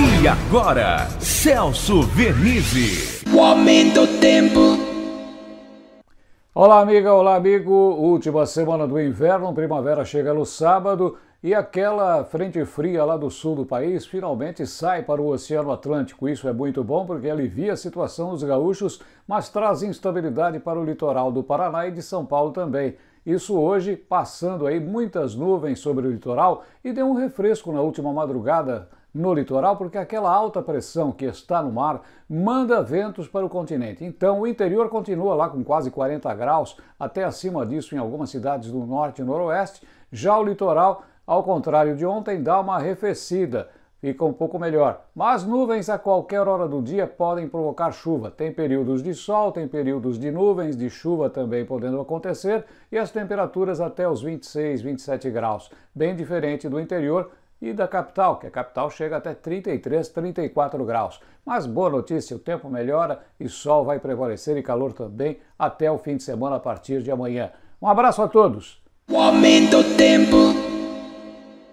E agora, Celso Vernizzi. O aumento do tempo. Olá, amiga, olá, amigo. Última semana do inverno, primavera chega no sábado e aquela frente fria lá do sul do país finalmente sai para o Oceano Atlântico. Isso é muito bom porque alivia a situação dos gaúchos, mas traz instabilidade para o litoral do Paraná e de São Paulo também. Isso hoje passando aí muitas nuvens sobre o litoral e deu um refresco na última madrugada no litoral, porque aquela alta pressão que está no mar manda ventos para o continente. Então, o interior continua lá com quase 40 graus, até acima disso em algumas cidades do norte e noroeste. Já o litoral, ao contrário de ontem, dá uma arrefecida fica um pouco melhor. Mas nuvens a qualquer hora do dia podem provocar chuva. Tem períodos de sol, tem períodos de nuvens, de chuva também podendo acontecer e as temperaturas até os 26, 27 graus. Bem diferente do interior, e da capital, que a capital chega até 33, 34 graus. Mas boa notícia, o tempo melhora e sol vai prevalecer e calor também até o fim de semana a partir de amanhã. Um abraço a todos. O aumento tempo.